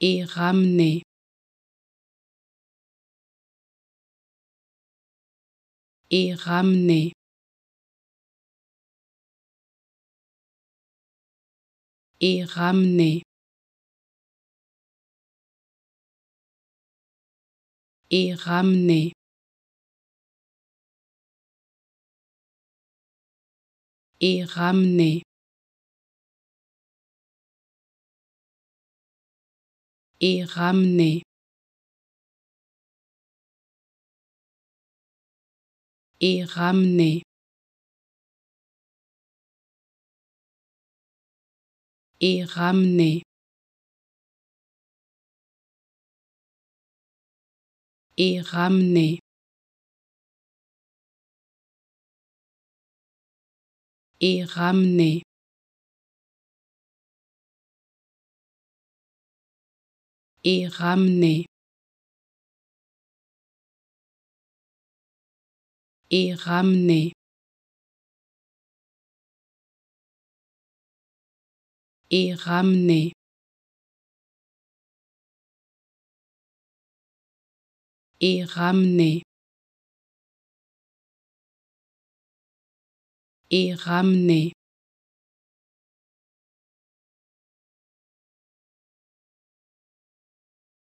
et ramener. Et ramener. Et ramener. Et ramener. Et ramener. et ramener. Et ramener. Et ramener. Et ramener. Et ramener. et ramener et ramener et ramener et ramener et ramener